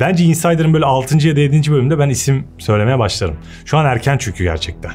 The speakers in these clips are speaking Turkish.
Bence Insider'ın böyle 6. ya da 7. bölümde ben isim söylemeye başlarım. Şu an erken çünkü gerçekten.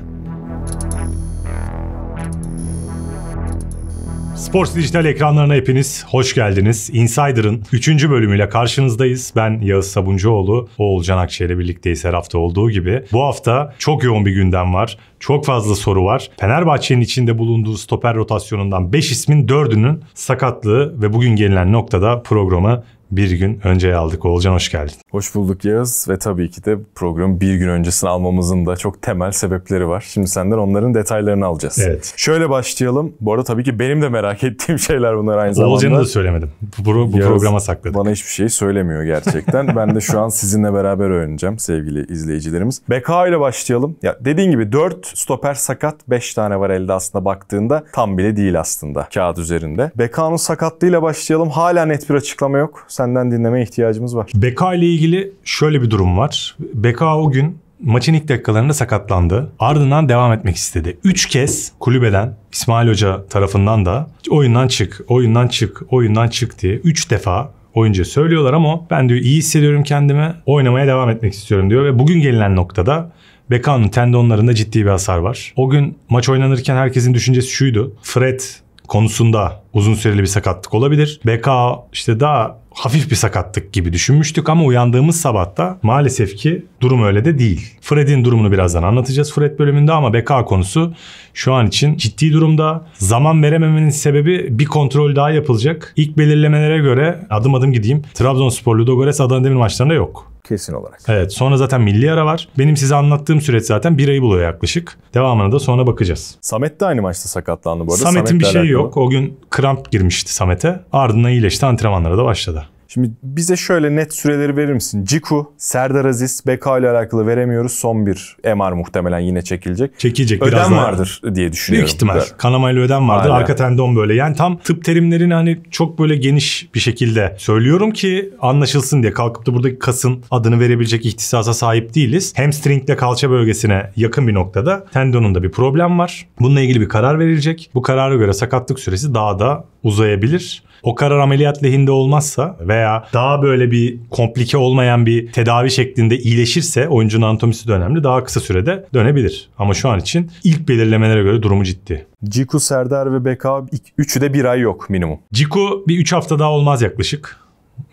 Sports Dijital ekranlarına hepiniz hoş geldiniz. Insider'ın 3. bölümüyle karşınızdayız. Ben Yağız Sabuncuoğlu, Oğulcan Akçay ile birlikteyiz her hafta olduğu gibi. Bu hafta çok yoğun bir gündem var. Çok fazla soru var. Fenerbahçe'nin içinde bulunduğu stoper rotasyonundan 5 ismin 4'ünün sakatlığı ve bugün gelinen noktada programı bir gün önce aldık. Olcan hoş geldin. Hoş bulduk Yağız ve tabii ki de programı bir gün öncesini almamızın da çok temel sebepleri var. Şimdi senden onların detaylarını alacağız. Evet. Şöyle başlayalım. Bu arada tabii ki benim de merak ettiğim şeyler bunlar aynı zamanda. Olcan'ı da söylemedim. Bu, bu Yağız programa sakladık. Bana hiçbir şey söylemiyor gerçekten. ben de şu an sizinle beraber öğreneceğim sevgili izleyicilerimiz. BK ile başlayalım. Ya dediğin gibi 4 stoper sakat 5 tane var elde aslında baktığında tam bile değil aslında kağıt üzerinde. BK'nın sakatlığıyla başlayalım. Hala net bir açıklama yok. Sen senden dinlemeye ihtiyacımız var. Beka ile ilgili şöyle bir durum var. Beka o gün maçın ilk dakikalarında sakatlandı. Ardından devam etmek istedi. Üç kez kulübeden İsmail Hoca tarafından da oyundan çık, oyundan çık, oyundan çık diye üç defa oyuncu söylüyorlar ama ben diyor iyi hissediyorum kendimi. Oynamaya devam etmek istiyorum diyor ve bugün gelinen noktada Bekan'ın tendonlarında ciddi bir hasar var. O gün maç oynanırken herkesin düşüncesi şuydu. Fred konusunda uzun süreli bir sakatlık olabilir. Beka işte daha hafif bir sakatlık gibi düşünmüştük ama uyandığımız sabahta maalesef ki durum öyle de değil. Fred'in durumunu birazdan anlatacağız Fred bölümünde ama BK konusu şu an için ciddi durumda. Zaman verememenin sebebi bir kontrol daha yapılacak. İlk belirlemelere göre adım adım gideyim. Trabzonspor Ludogorets Adana Demir maçlarında yok. Kesin olarak. Evet sonra zaten milli ara var. Benim size anlattığım süreç zaten bir ayı buluyor yaklaşık. Devamına da sonra bakacağız. Samet de aynı maçta sakatlandı bu arada. Samet'in Samet'le bir şey yok. O gün kramp girmişti Samet'e. Ardından iyileşti antrenmanlara da başladı. Şimdi bize şöyle net süreleri verir misin? Ciku, Serdar Aziz, Beka ile alakalı veremiyoruz. Son bir MR muhtemelen yine çekilecek. Çekilecek ödem biraz daha. vardır diye düşünüyorum. Büyük ihtimal. Evet. Kanamayla ödem vardır. Aynen. Arka tendon böyle. Yani tam tıp terimlerini hani çok böyle geniş bir şekilde söylüyorum ki anlaşılsın diye. Kalkıp da buradaki kasın adını verebilecek ihtisasa sahip değiliz. Hamstringle kalça bölgesine yakın bir noktada tendonunda bir problem var. Bununla ilgili bir karar verilecek. Bu karara göre sakatlık süresi daha da uzayabilir. O karar ameliyat lehinde olmazsa veya daha böyle bir komplike olmayan bir tedavi şeklinde iyileşirse oyuncunun anatomisi de önemli. Daha kısa sürede dönebilir. Ama şu an için ilk belirlemelere göre durumu ciddi. Ciku, Serdar ve Beka üçü de bir ay yok minimum. Ciku bir üç hafta daha olmaz yaklaşık.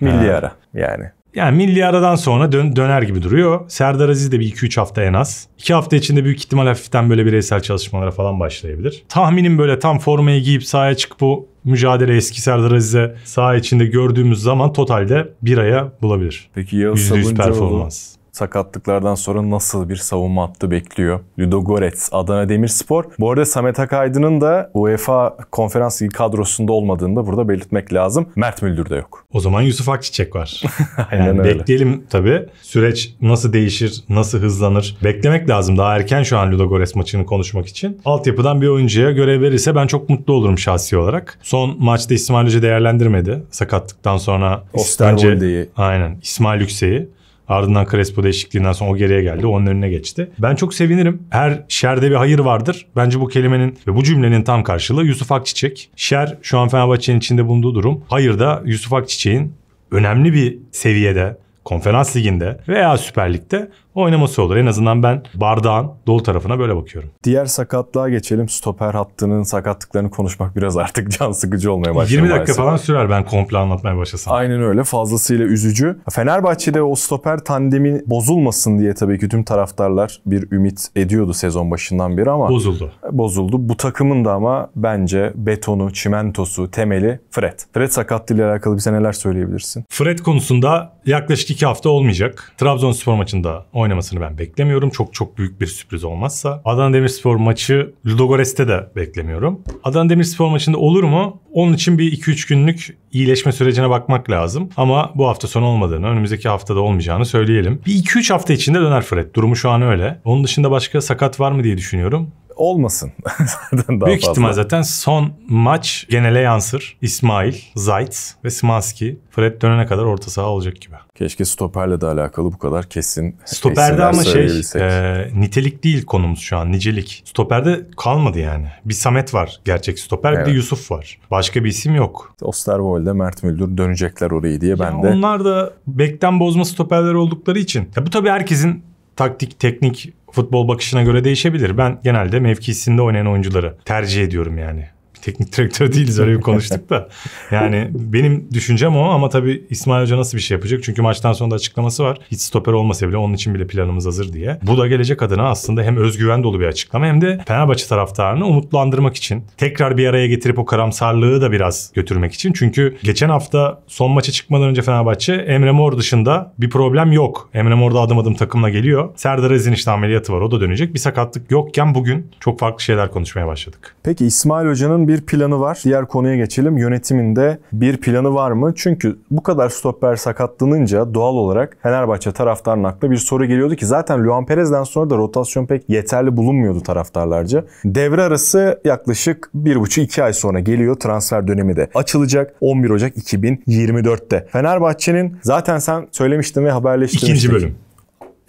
Milli ha. ara yani. Yani milli aradan sonra dön, döner gibi duruyor. Serdar Aziz de bir 2-3 hafta en az. 2 hafta içinde büyük ihtimal hafiften böyle bireysel çalışmalara falan başlayabilir. Tahminim böyle tam formayı giyip sahaya çıkıp bu mücadele eski Serdar Aziz'e saha içinde gördüğümüz zaman totalde bir aya bulabilir. Peki Yağız %100 Sabuncuoğlu performans sakatlıklardan sonra nasıl bir savunma hattı bekliyor? Ludo Ludogorets, Adana Demirspor. Bu arada Samet Akaydın'ın da UEFA konferans ligi kadrosunda olmadığını da burada belirtmek lazım. Mert Müldür de yok. O zaman Yusuf Akçiçek var. Aynen yani öyle. Bekleyelim tabii. Süreç nasıl değişir, nasıl hızlanır? Beklemek lazım. Daha erken şu an Ludo Ludogorets maçını konuşmak için. Altyapıdan bir oyuncuya görev verirse ben çok mutlu olurum şahsi olarak. Son maçta İsmail Hoca değerlendirmedi. Sakatlıktan sonra bence... Aynen. İsmail Yüksek'i. Ardından Crespo değişikliğinden sonra o geriye geldi. Onun önüne geçti. Ben çok sevinirim. Her şerde bir hayır vardır. Bence bu kelimenin ve bu cümlenin tam karşılığı Yusuf Akçiçek. Şer şu an Fenerbahçe'nin içinde bulunduğu durum. Hayır da Yusuf Akçiçek'in önemli bir seviyede Konferans Ligi'nde veya Süper Lig'de oynaması olur. En azından ben bardağın dolu tarafına böyle bakıyorum. Diğer sakatlığa geçelim. Stoper hattının sakatlıklarını konuşmak biraz artık can sıkıcı olmaya başladı. 20 dakika falan sürer ben komple anlatmaya başlasam. Aynen öyle. Fazlasıyla üzücü. Fenerbahçe'de o stoper tandemin bozulmasın diye tabii ki tüm taraftarlar bir ümit ediyordu sezon başından beri ama bozuldu. Bozuldu. Bu takımın da ama bence betonu, çimentosu, temeli Fred. Fred sakatlığıyla alakalı bize neler söyleyebilirsin? Fred konusunda yaklaşık 2 hafta olmayacak. Trabzonspor maçında oynamasını ben beklemiyorum. Çok çok büyük bir sürpriz olmazsa. Adana Demirspor maçı Ludogorets'te de beklemiyorum. Adana Demirspor maçında olur mu? Onun için bir 2-3 günlük iyileşme sürecine bakmak lazım. Ama bu hafta sonu olmadığını, önümüzdeki haftada olmayacağını söyleyelim. Bir 2-3 hafta içinde döner Fred. Durumu şu an öyle. Onun dışında başka sakat var mı diye düşünüyorum olmasın. zaten daha Büyük fazla. ihtimal zaten son maç genele yansır. İsmail, Zayt ve Smanski Fred dönene kadar orta saha olacak gibi. Keşke stoperle de alakalı bu kadar kesin Stoperde ama şey e, nitelik değil konumuz şu an nicelik. Stoperde kalmadı yani. Bir Samet var gerçek stoper evet. bir de Yusuf var. Başka bir isim yok. Osterwold'e Mert Müldür dönecekler orayı diye ya ben de. Onlar da bekten bozma stoperler oldukları için. Ya bu tabii herkesin taktik, teknik futbol bakışına göre değişebilir. Ben genelde mevkisinde oynayan oyuncuları tercih ediyorum yani bir teknik direktör değiliz öyle bir konuştuk da. Yani benim düşüncem o ama tabii İsmail Hoca nasıl bir şey yapacak? Çünkü maçtan sonra da açıklaması var. Hiç stoper olmasa bile onun için bile planımız hazır diye. Bu da gelecek adına aslında hem özgüven dolu bir açıklama hem de Fenerbahçe taraftarını umutlandırmak için. Tekrar bir araya getirip o karamsarlığı da biraz götürmek için. Çünkü geçen hafta son maça çıkmadan önce Fenerbahçe Emre Mor dışında bir problem yok. Emre Mor da adım adım takımla geliyor. Serdar Aziz'in işte ameliyatı var o da dönecek. Bir sakatlık yokken bugün çok farklı şeyler konuşmaya başladık. Peki İsmail Hoca'nın Hoca'nın bir planı var. Diğer konuya geçelim. Yönetiminde bir planı var mı? Çünkü bu kadar stopper sakatlanınca doğal olarak Fenerbahçe taraftarının aklına bir soru geliyordu ki zaten Luan Perez'den sonra da rotasyon pek yeterli bulunmuyordu taraftarlarca. Devre arası yaklaşık 1,5-2 ay sonra geliyor transfer dönemi de. Açılacak 11 Ocak 2024'te. Fenerbahçe'nin zaten sen söylemiştin ve haberleştirmiştin. İkinci bölüm.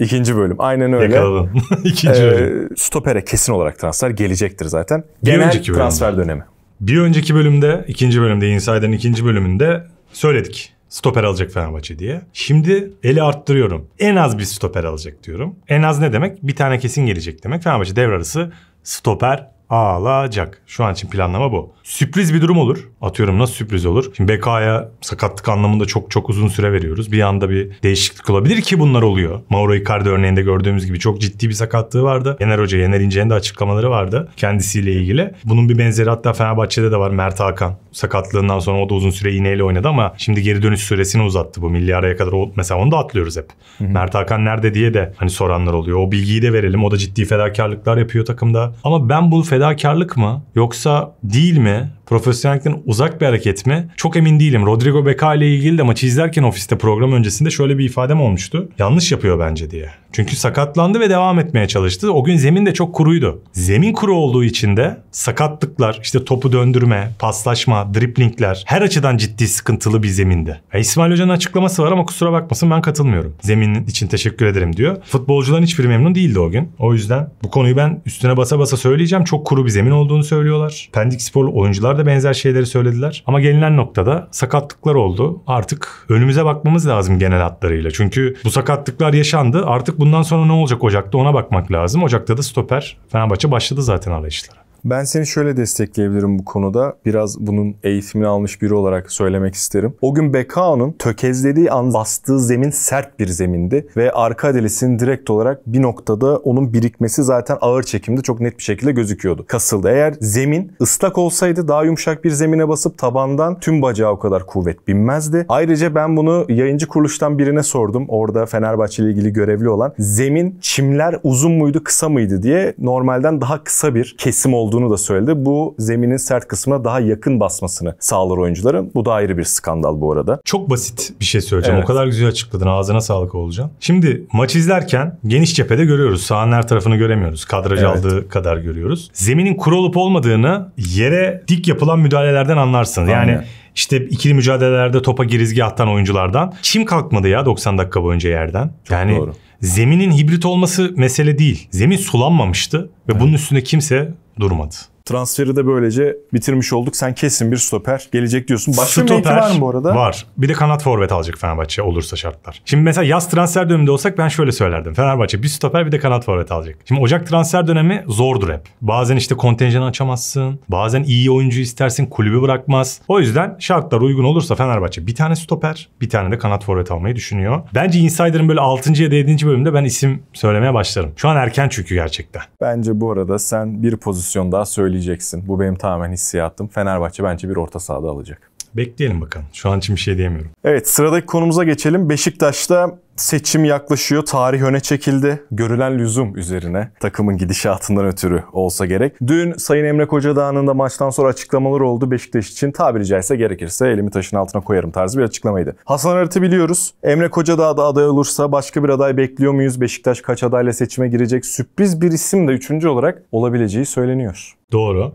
İkinci bölüm. Aynen öyle. Yakaladım. İkinci ee, bölüm. Stopere kesin olarak transfer gelecektir zaten. Bir Genel önceki transfer bölümde. dönemi. Bir önceki bölümde, ikinci bölümde, Insider'ın ikinci bölümünde söyledik. Stoper alacak Fenerbahçe diye. Şimdi eli arttırıyorum. En az bir stoper alacak diyorum. En az ne demek? Bir tane kesin gelecek demek. Fenerbahçe devre arası stoper alacak. Şu an için planlama bu. Sürpriz bir durum olur. Atıyorum nasıl sürpriz olur? Şimdi BK'ya sakatlık anlamında çok çok uzun süre veriyoruz. Bir anda bir değişiklik olabilir ki bunlar oluyor. Mauro Icardi örneğinde gördüğümüz gibi çok ciddi bir sakatlığı vardı. Yener Hoca, Yener İnce'nin de açıklamaları vardı kendisiyle ilgili. Bunun bir benzeri hatta Fenerbahçe'de de var Mert Hakan. Sakatlığından sonra o da uzun süre iğneyle oynadı ama şimdi geri dönüş süresini uzattı bu milli araya kadar. mesela onu da atlıyoruz hep. Hı-hı. Mert Hakan nerede diye de hani soranlar oluyor. O bilgiyi de verelim. O da ciddi fedakarlıklar yapıyor takımda. Ama ben bunu fedakarlıklar fedakarlık mı yoksa değil mi? Profesyonellikten uzak bir hareket mi? Çok emin değilim. Rodrigo Beka ile ilgili de maçı izlerken ofiste program öncesinde şöyle bir ifadem olmuştu. Yanlış yapıyor bence diye. Çünkü sakatlandı ve devam etmeye çalıştı. O gün zemin de çok kuruydu. Zemin kuru olduğu için de sakatlıklar, işte topu döndürme, paslaşma, driplingler her açıdan ciddi sıkıntılı bir zeminde. E İsmail Hoca'nın açıklaması var ama kusura bakmasın ben katılmıyorum. Zemin için teşekkür ederim diyor. Futbolcuların hiçbiri memnun değildi o gün. O yüzden bu konuyu ben üstüne basa basa söyleyeceğim. Çok kuru bir zemin olduğunu söylüyorlar. Pendik sporlu oyuncular da benzer şeyleri söylediler. Ama gelinen noktada sakatlıklar oldu. Artık önümüze bakmamız lazım genel hatlarıyla. Çünkü bu sakatlıklar yaşandı. Artık bundan sonra ne olacak Ocak'ta ona bakmak lazım. Ocak'ta da stoper Fenerbahçe başladı zaten arayışlara. Ben seni şöyle destekleyebilirim bu konuda. Biraz bunun eğitimini almış biri olarak söylemek isterim. O gün Bekao'nun tökezlediği an bastığı zemin sert bir zemindi ve arka delisinin direkt olarak bir noktada onun birikmesi zaten ağır çekimde çok net bir şekilde gözüküyordu. Kasıldı. Eğer zemin ıslak olsaydı daha yumuşak bir zemine basıp tabandan tüm bacağı o kadar kuvvet binmezdi. Ayrıca ben bunu yayıncı kuruluştan birine sordum. Orada Fenerbahçe ile ilgili görevli olan. Zemin çimler uzun muydu kısa mıydı diye normalden daha kısa bir kesim oldu olduğunu da söyledi. Bu zeminin sert kısmına daha yakın basmasını sağlar oyuncuların. Bu da ayrı bir skandal bu arada. Çok basit bir şey söyleyeceğim. Evet. O kadar güzel açıkladın. Ağzına sağlık olacağım. Şimdi maç izlerken geniş cephede görüyoruz. Sahanın her tarafını göremiyoruz. Kadraj evet. aldığı kadar görüyoruz. Zeminin kuru olup olmadığını yere dik yapılan müdahalelerden anlarsın. Yani işte İşte ikili mücadelelerde topa girizgahtan oyunculardan. Çim kalkmadı ya 90 dakika boyunca yerden. Çok yani doğru zeminin hibrit olması mesele değil. Zemin sulanmamıştı ve evet. bunun üstünde kimse durmadı. Transferi de böylece bitirmiş olduk. Sen kesin bir stoper gelecek diyorsun. Başka stoper, var mı bu arada? Var. Bir de kanat forvet alacak Fenerbahçe olursa şartlar. Şimdi mesela yaz transfer döneminde olsak ben şöyle söylerdim. Fenerbahçe bir stoper bir de kanat forvet alacak. Şimdi Ocak transfer dönemi zordur hep. Bazen işte kontenjan açamazsın. Bazen iyi oyuncu istersin. Kulübü bırakmaz. O yüzden şartlar uygun olursa Fenerbahçe bir tane stoper bir tane de kanat forvet almayı düşünüyor. Bence Insider'ın böyle 6. ya da 7. bölümde ben isim söylemeye başlarım. Şu an erken çünkü gerçekten. Bence bu arada sen bir pozisyon daha söyle söyleyeceksin. Bu benim tamamen hissiyatım. Fenerbahçe bence bir orta sahada alacak. Bekleyelim bakalım. Şu an için bir şey diyemiyorum. Evet sıradaki konumuza geçelim. Beşiktaş'ta Seçim yaklaşıyor, tarih öne çekildi. Görülen lüzum üzerine takımın gidişatından ötürü olsa gerek. Dün Sayın Emre Kocadağ'ın da maçtan sonra açıklamaları oldu. Beşiktaş için tabiri caizse gerekirse elimi taşın altına koyarım tarzı bir açıklamaydı. Hasan Arat'ı biliyoruz. Emre Kocadağ da aday olursa başka bir aday bekliyor muyuz? Beşiktaş kaç adayla seçime girecek? Sürpriz bir isim de üçüncü olarak olabileceği söyleniyor. Doğru.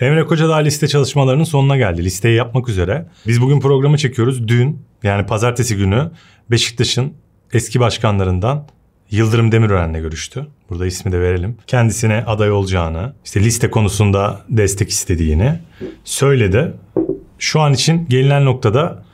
Emre Kocadağ liste çalışmalarının sonuna geldi. Listeyi yapmak üzere. Biz bugün programı çekiyoruz. Dün yani pazartesi günü Beşiktaş'ın eski başkanlarından Yıldırım Demirören'le görüştü. Burada ismi de verelim. Kendisine aday olacağını, işte liste konusunda destek istediğini söyledi. Şu an için gelinen noktada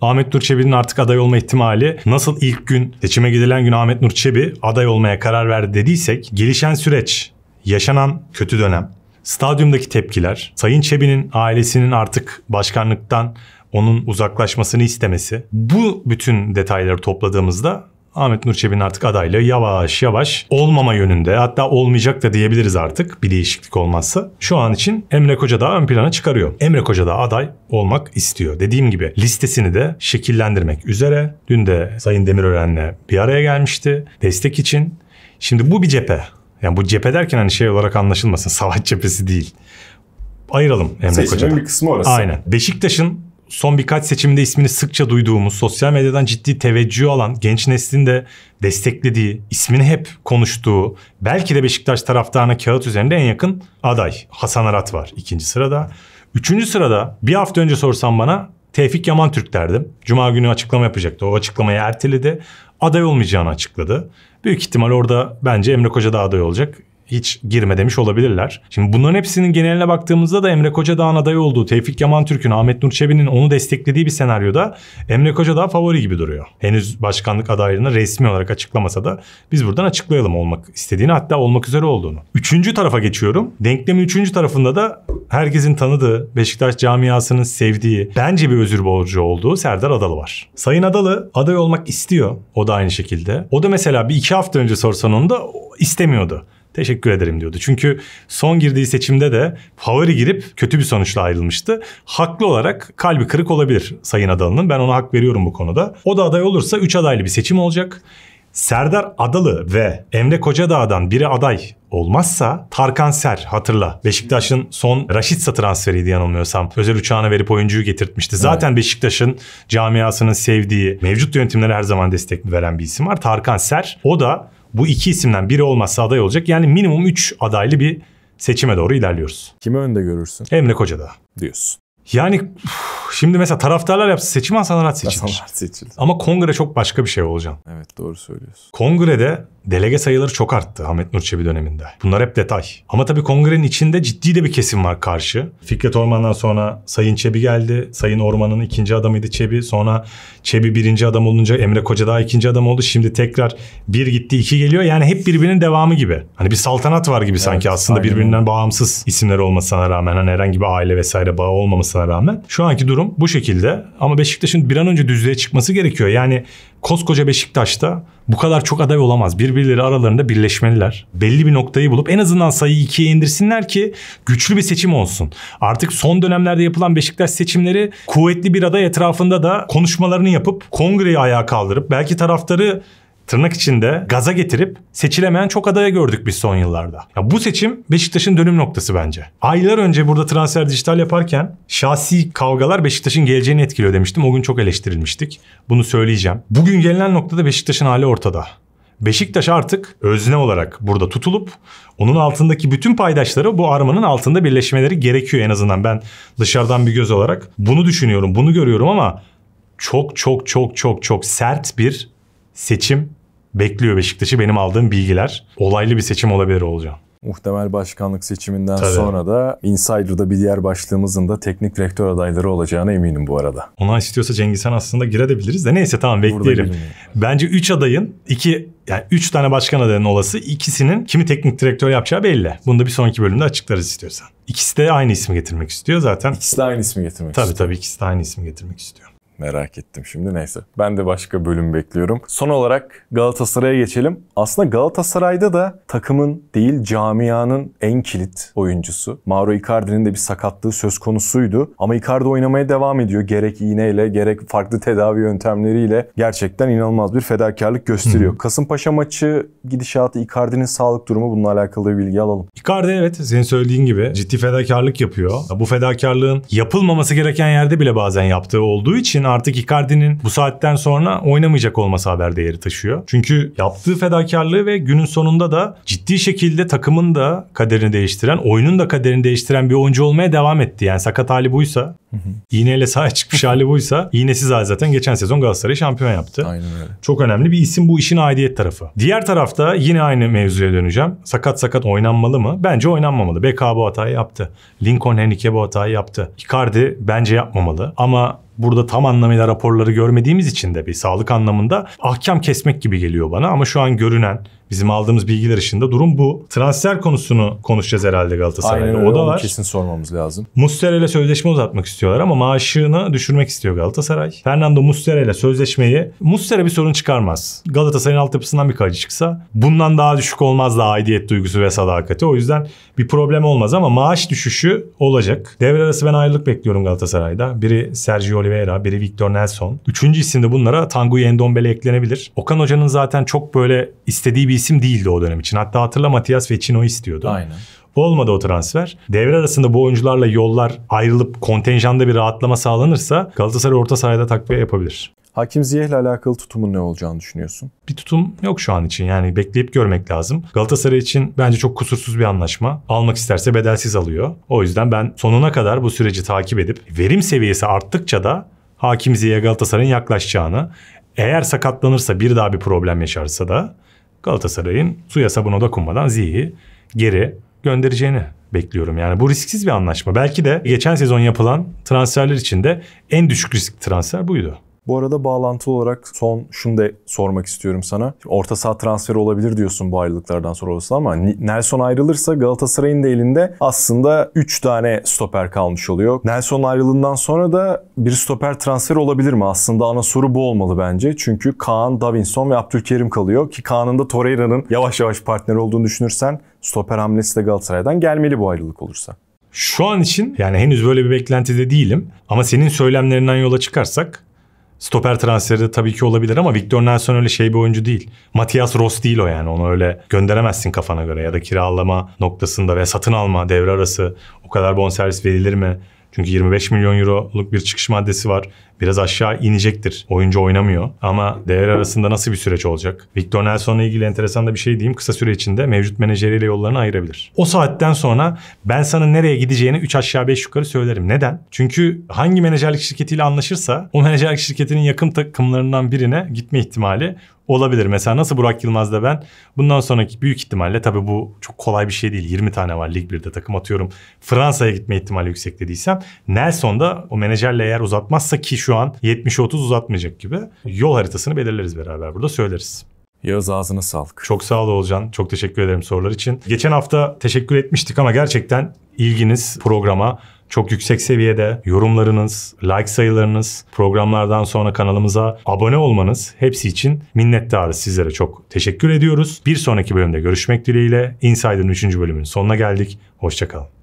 Ahmet Nur Çebi'nin artık aday olma ihtimali nasıl ilk gün seçime gidilen gün Ahmet Nur Çebi aday olmaya karar verdi dediysek gelişen süreç, yaşanan kötü dönem, stadyumdaki tepkiler, Sayın Çebi'nin ailesinin artık başkanlıktan onun uzaklaşmasını istemesi. Bu bütün detayları topladığımızda Ahmet Nur Çebi'nin artık adaylığı yavaş yavaş olmama yönünde hatta olmayacak da diyebiliriz artık bir değişiklik olmazsa. Şu an için Emre Koca da ön plana çıkarıyor. Emre Koca da aday olmak istiyor. Dediğim gibi listesini de şekillendirmek üzere. Dün de Sayın Demirören'le bir araya gelmişti destek için. Şimdi bu bir cephe. Yani bu cephe derken hani şey olarak anlaşılmasın savaş cephesi değil. Ayıralım Emre Seçimin Kocadağ. bir kısmı orası. Aynen. Beşiktaş'ın son birkaç seçimde ismini sıkça duyduğumuz, sosyal medyadan ciddi teveccüh alan, genç neslin de desteklediği, ismini hep konuştuğu, belki de Beşiktaş taraftarına kağıt üzerinde en yakın aday Hasan Arat var ikinci sırada. Üçüncü sırada bir hafta önce sorsan bana Tevfik Yaman Türk derdim. Cuma günü açıklama yapacaktı. O açıklamayı erteledi. Aday olmayacağını açıkladı. Büyük ihtimal orada bence Emre Koca da aday olacak hiç girme demiş olabilirler. Şimdi bunların hepsinin geneline baktığımızda da Emre Kocadağ'ın aday olduğu Tevfik Yaman Türk'ün, Ahmet Nur Çebi'nin onu desteklediği bir senaryoda Emre Kocadağ favori gibi duruyor. Henüz başkanlık adaylığını resmi olarak açıklamasa da biz buradan açıklayalım olmak istediğini hatta olmak üzere olduğunu. Üçüncü tarafa geçiyorum. Denklemin üçüncü tarafında da herkesin tanıdığı, Beşiktaş camiasının sevdiği, bence bir özür borcu olduğu Serdar Adalı var. Sayın Adalı aday olmak istiyor. O da aynı şekilde. O da mesela bir iki hafta önce sorsan onu da istemiyordu teşekkür ederim diyordu. Çünkü son girdiği seçimde de favori girip kötü bir sonuçla ayrılmıştı. Haklı olarak kalbi kırık olabilir Sayın Adalı'nın. Ben ona hak veriyorum bu konuda. O da aday olursa 3 adaylı bir seçim olacak. Serdar Adalı ve Emre Kocadağ'dan biri aday olmazsa Tarkan Ser hatırla. Beşiktaş'ın son Raşitsa transferiydi yanılmıyorsam. Özel uçağına verip oyuncuyu getirtmişti. Zaten evet. Beşiktaş'ın camiasının sevdiği, mevcut yönetimlere her zaman destek veren bir isim var. Tarkan Ser. O da bu iki isimden biri olmazsa aday olacak. Yani minimum 3 adaylı bir seçime doğru ilerliyoruz. Kimi önde görürsün? Emre Kocada Diyorsun. Yani şimdi mesela taraftarlar yapsa seçim Hasan Arat seçilir. Hasan Arat seçilir. Ama kongre çok başka bir şey olacak. Evet doğru söylüyorsun. Kongrede delege sayıları çok arttı Ahmet Nur Çebi döneminde. Bunlar hep detay. Ama tabii kongrenin içinde ciddi de bir kesim var karşı. Fikret Orman'dan sonra Sayın Çebi geldi. Sayın Orman'ın ikinci adamıydı Çebi. Sonra Çebi birinci adam olunca Emre Koca daha ikinci adam oldu. Şimdi tekrar bir gitti iki geliyor. Yani hep birbirinin devamı gibi. Hani bir saltanat var gibi evet, sanki aslında aynen. birbirinden bağımsız isimler olmasına rağmen. Hani herhangi bir aile vesaire bağı olmamasına rağmen. Şu anki durum bu şekilde. Ama Beşiktaş'ın bir an önce düzlüğe çıkması gerekiyor. Yani koskoca Beşiktaş'ta bu kadar çok aday olamaz. Birbirleri aralarında birleşmeliler. Belli bir noktayı bulup en azından sayıyı ikiye indirsinler ki güçlü bir seçim olsun. Artık son dönemlerde yapılan Beşiktaş seçimleri kuvvetli bir aday etrafında da konuşmalarını yapıp kongreyi ayağa kaldırıp belki taraftarı tırnak içinde gaza getirip seçilemeyen çok adaya gördük biz son yıllarda. Ya bu seçim Beşiktaş'ın dönüm noktası bence. Aylar önce burada transfer dijital yaparken şahsi kavgalar Beşiktaş'ın geleceğini etkiliyor demiştim. O gün çok eleştirilmiştik. Bunu söyleyeceğim. Bugün gelinen noktada Beşiktaş'ın hali ortada. Beşiktaş artık özne olarak burada tutulup onun altındaki bütün paydaşları bu armanın altında birleşmeleri gerekiyor en azından ben dışarıdan bir göz olarak. Bunu düşünüyorum, bunu görüyorum ama çok çok çok çok çok sert bir seçim bekliyor Beşiktaş'ı benim aldığım bilgiler. Olaylı bir seçim olabilir olacağım. Muhtemel başkanlık seçiminden Tabii. sonra da Insider'da bir diğer başlığımızın da teknik rektör adayları olacağına eminim bu arada. Ona istiyorsa Cengizhan aslında girebiliriz de neyse tamam bekleyelim. Bence 3 adayın 2 yani 3 tane başkan adayının olası ikisinin kimi teknik direktör yapacağı belli. Bunu da bir sonraki bölümde açıklarız istiyorsan. İkisi de aynı ismi getirmek istiyor zaten. İkisi de aynı ismi getirmek tabii, istiyor. Tabii tabii ikisi de aynı ismi getirmek istiyor. Merak ettim şimdi neyse. Ben de başka bölüm bekliyorum. Son olarak Galatasaray'a geçelim. Aslında Galatasaray'da da takımın değil camianın en kilit oyuncusu. Mauro Icardi'nin de bir sakatlığı söz konusuydu. Ama Icardi oynamaya devam ediyor. Gerek iğneyle gerek farklı tedavi yöntemleriyle gerçekten inanılmaz bir fedakarlık gösteriyor. Hı. Kasımpaşa maçı gidişatı Icardi'nin sağlık durumu bununla alakalı bir bilgi alalım. Icardi evet senin söylediğin gibi ciddi fedakarlık yapıyor. Bu fedakarlığın yapılmaması gereken yerde bile bazen yaptığı olduğu için artık Icardi'nin bu saatten sonra oynamayacak olması haber değeri taşıyor. Çünkü yaptığı fedakarlığı ve günün sonunda da ciddi şekilde takımın da kaderini değiştiren, oyunun da kaderini değiştiren bir oyuncu olmaya devam etti. Yani sakat hali buysa, iğneyle sahaya çıkmış hali buysa, iğnesiz hali zaten geçen sezon Galatasaray şampiyon yaptı. Aynen öyle. Çok önemli bir isim bu işin aidiyet tarafı. Diğer tarafta yine aynı mevzuya döneceğim. Sakat sakat oynanmalı mı? Bence oynanmamalı. BK bu hatayı yaptı. Lincoln Henrique bu hatayı yaptı. Icardi bence yapmamalı ama burada tam anlamıyla raporları görmediğimiz için de bir sağlık anlamında ahkam kesmek gibi geliyor bana ama şu an görünen Bizim aldığımız bilgiler ışığında durum bu. Transfer konusunu konuşacağız herhalde Galatasaray'da. Aynen öyle, o da var. kesin sormamız lazım. Mustera ile sözleşme uzatmak istiyorlar ama maaşını düşürmek istiyor Galatasaray. Fernando Mustera ile sözleşmeyi Mustera bir sorun çıkarmaz. Galatasaray'ın altyapısından bir kalıcı çıksa bundan daha düşük olmaz da aidiyet duygusu ve sadakati. O yüzden bir problem olmaz ama maaş düşüşü olacak. Devre arası ben ayrılık bekliyorum Galatasaray'da. Biri Sergio Oliveira, biri Victor Nelson. Üçüncü isim de bunlara Tanguy Endombele eklenebilir. Okan Hoca'nın zaten çok böyle istediği bir isim değildi o dönem için. Hatta hatırla Matias Vecino istiyordu. Aynen. Olmadı o transfer. Devre arasında bu oyuncularla yollar ayrılıp kontenjanda bir rahatlama sağlanırsa Galatasaray orta sahada takviye yapabilir. Hakim ile alakalı tutumun ne olacağını düşünüyorsun? Bir tutum yok şu an için. Yani bekleyip görmek lazım. Galatasaray için bence çok kusursuz bir anlaşma. Almak isterse bedelsiz alıyor. O yüzden ben sonuna kadar bu süreci takip edip verim seviyesi arttıkça da Hakim Ziyeh Galatasaray'ın yaklaşacağını, eğer sakatlanırsa bir daha bir problem yaşarsa da Galatasaray'ın suya sabuna dokunmadan Ziyech'i geri göndereceğini bekliyorum. Yani bu risksiz bir anlaşma. Belki de geçen sezon yapılan transferler içinde en düşük risk transfer buydu. Bu arada bağlantılı olarak son şunu da sormak istiyorum sana. orta saha transferi olabilir diyorsun bu ayrılıklardan sonra olsun ama Nelson ayrılırsa Galatasaray'ın da elinde aslında 3 tane stoper kalmış oluyor. Nelson ayrılığından sonra da bir stoper transferi olabilir mi? Aslında ana soru bu olmalı bence. Çünkü Kaan, Davinson ve Abdülkerim kalıyor ki Kaan'ın da Torreira'nın yavaş yavaş partner olduğunu düşünürsen stoper hamlesi de Galatasaray'dan gelmeli bu ayrılık olursa. Şu an için yani henüz böyle bir beklentide değilim ama senin söylemlerinden yola çıkarsak Stoper transferi de tabii ki olabilir ama Victor Nelson öyle şey bir oyuncu değil. Matias Ross değil o yani. Onu öyle gönderemezsin kafana göre ya da kiralama noktasında ve satın alma devre arası o kadar bonservis verilir mi? Çünkü 25 milyon euroluk bir çıkış maddesi var. Biraz aşağı inecektir. Oyuncu oynamıyor. Ama değer arasında nasıl bir süreç olacak? Victor Nelson'la ilgili enteresan da bir şey diyeyim. Kısa süre içinde mevcut menajeriyle yollarını ayırabilir. O saatten sonra ben sana nereye gideceğini 3 aşağı 5 yukarı söylerim. Neden? Çünkü hangi menajerlik şirketiyle anlaşırsa o menajerlik şirketinin yakın takımlarından birine gitme ihtimali olabilir. Mesela nasıl Burak Yılmaz'da ben bundan sonraki büyük ihtimalle tabii bu çok kolay bir şey değil. 20 tane var Lig 1'de takım atıyorum. Fransa'ya gitme ihtimali yüksek dediysem Nelson'da o menajerle eğer uzatmazsa ki şu an 70-30 uzatmayacak gibi yol haritasını belirleriz beraber burada söyleriz. Yağız ağzına sağlık. Çok sağ ol Olcan. Çok teşekkür ederim sorular için. Geçen hafta teşekkür etmiştik ama gerçekten ilginiz programa çok yüksek seviyede. Yorumlarınız, like sayılarınız, programlardan sonra kanalımıza abone olmanız hepsi için minnettarız. Sizlere çok teşekkür ediyoruz. Bir sonraki bölümde görüşmek dileğiyle. Insider'ın 3. bölümünün sonuna geldik. Hoşçakalın.